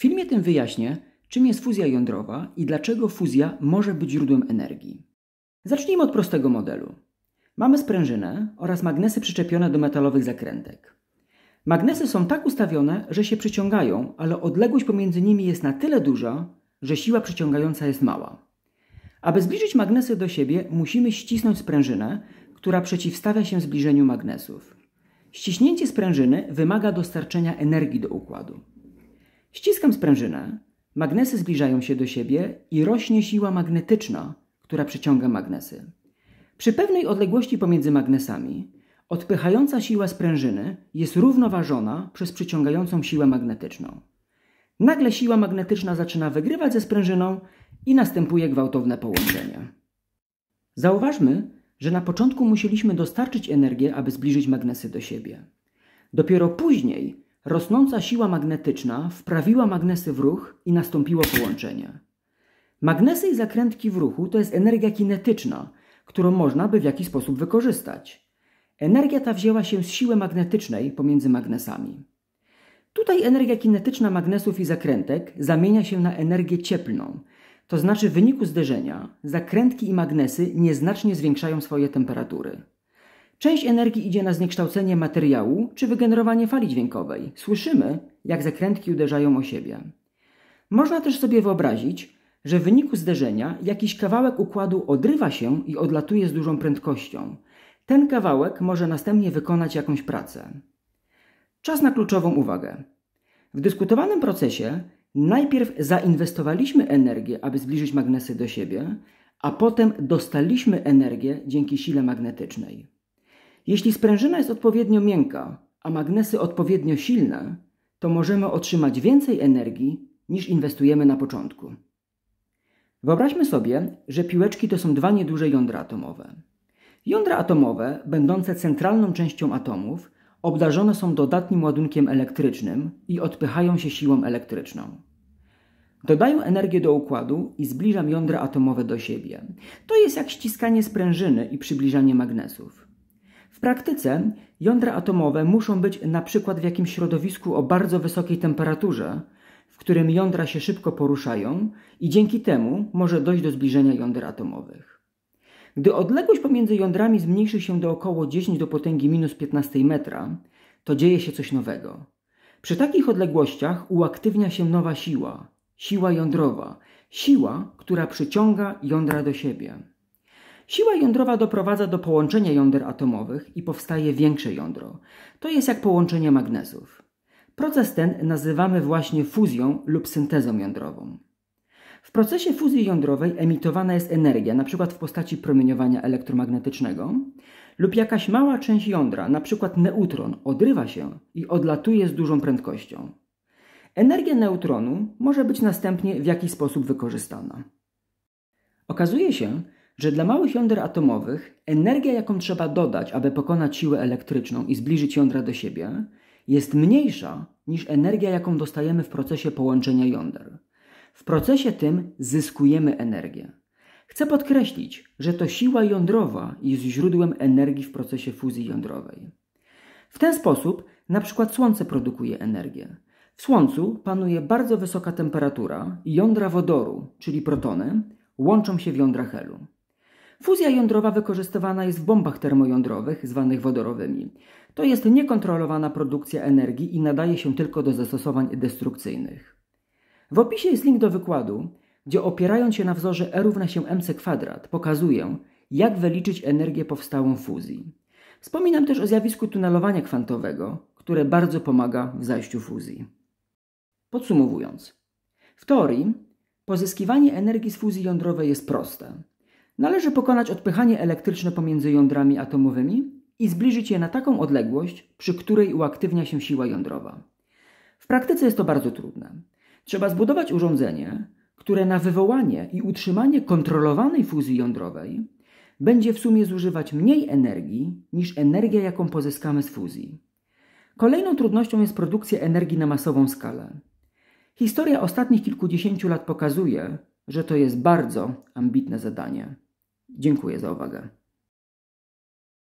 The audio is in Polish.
W filmie tym wyjaśnię, czym jest fuzja jądrowa i dlaczego fuzja może być źródłem energii. Zacznijmy od prostego modelu. Mamy sprężynę oraz magnesy przyczepione do metalowych zakrętek. Magnesy są tak ustawione, że się przyciągają, ale odległość pomiędzy nimi jest na tyle duża, że siła przyciągająca jest mała. Aby zbliżyć magnesy do siebie, musimy ścisnąć sprężynę, która przeciwstawia się zbliżeniu magnesów. Ściśnięcie sprężyny wymaga dostarczenia energii do układu. Ściskam sprężynę. Magnesy zbliżają się do siebie i rośnie siła magnetyczna, która przyciąga magnesy. Przy pewnej odległości pomiędzy magnesami odpychająca siła sprężyny jest równoważona przez przyciągającą siłę magnetyczną. Nagle siła magnetyczna zaczyna wygrywać ze sprężyną i następuje gwałtowne połączenie. Zauważmy, że na początku musieliśmy dostarczyć energię, aby zbliżyć magnesy do siebie. Dopiero później Rosnąca siła magnetyczna wprawiła magnesy w ruch i nastąpiło połączenie. Magnesy i zakrętki w ruchu to jest energia kinetyczna, którą można by w jakiś sposób wykorzystać. Energia ta wzięła się z siły magnetycznej pomiędzy magnesami. Tutaj energia kinetyczna magnesów i zakrętek zamienia się na energię cieplną, to znaczy w wyniku zderzenia zakrętki i magnesy nieznacznie zwiększają swoje temperatury. Część energii idzie na zniekształcenie materiału czy wygenerowanie fali dźwiękowej. Słyszymy, jak zakrętki uderzają o siebie. Można też sobie wyobrazić, że w wyniku zderzenia jakiś kawałek układu odrywa się i odlatuje z dużą prędkością. Ten kawałek może następnie wykonać jakąś pracę. Czas na kluczową uwagę. W dyskutowanym procesie najpierw zainwestowaliśmy energię, aby zbliżyć magnesy do siebie, a potem dostaliśmy energię dzięki sile magnetycznej. Jeśli sprężyna jest odpowiednio miękka, a magnesy odpowiednio silne, to możemy otrzymać więcej energii niż inwestujemy na początku. Wyobraźmy sobie, że piłeczki to są dwa nieduże jądra atomowe. Jądra atomowe, będące centralną częścią atomów, obdarzone są dodatnim ładunkiem elektrycznym i odpychają się siłą elektryczną. Dodają energię do układu i zbliżam jądra atomowe do siebie. To jest jak ściskanie sprężyny i przybliżanie magnesów. W praktyce jądra atomowe muszą być na przykład w jakimś środowisku o bardzo wysokiej temperaturze, w którym jądra się szybko poruszają i dzięki temu może dojść do zbliżenia jąder atomowych. Gdy odległość pomiędzy jądrami zmniejszy się do około 10 do potęgi minus 15 metra, to dzieje się coś nowego. Przy takich odległościach uaktywnia się nowa siła, siła jądrowa, siła, która przyciąga jądra do siebie. Siła jądrowa doprowadza do połączenia jąder atomowych i powstaje większe jądro. To jest jak połączenie magnezów. Proces ten nazywamy właśnie fuzją lub syntezą jądrową. W procesie fuzji jądrowej emitowana jest energia, np. w postaci promieniowania elektromagnetycznego, lub jakaś mała część jądra, np. neutron, odrywa się i odlatuje z dużą prędkością. Energia neutronu może być następnie w jakiś sposób wykorzystana. Okazuje się, że dla małych jąder atomowych energia, jaką trzeba dodać, aby pokonać siłę elektryczną i zbliżyć jądra do siebie, jest mniejsza niż energia, jaką dostajemy w procesie połączenia jąder. W procesie tym zyskujemy energię. Chcę podkreślić, że to siła jądrowa jest źródłem energii w procesie fuzji jądrowej. W ten sposób na przykład Słońce produkuje energię. W Słońcu panuje bardzo wysoka temperatura i jądra wodoru, czyli protony, łączą się w jądra helu. Fuzja jądrowa wykorzystywana jest w bombach termojądrowych, zwanych wodorowymi. To jest niekontrolowana produkcja energii i nadaje się tylko do zastosowań destrukcyjnych. W opisie jest link do wykładu, gdzie opierając się na wzorze E równa się mc kwadrat, pokazuję, jak wyliczyć energię powstałą fuzji. Wspominam też o zjawisku tunelowania kwantowego, które bardzo pomaga w zajściu fuzji. Podsumowując, w teorii pozyskiwanie energii z fuzji jądrowej jest proste. Należy pokonać odpychanie elektryczne pomiędzy jądrami atomowymi i zbliżyć je na taką odległość, przy której uaktywnia się siła jądrowa. W praktyce jest to bardzo trudne. Trzeba zbudować urządzenie, które na wywołanie i utrzymanie kontrolowanej fuzji jądrowej będzie w sumie zużywać mniej energii niż energia, jaką pozyskamy z fuzji. Kolejną trudnością jest produkcja energii na masową skalę. Historia ostatnich kilkudziesięciu lat pokazuje, że to jest bardzo ambitne zadanie. Dziękuję za uwagę.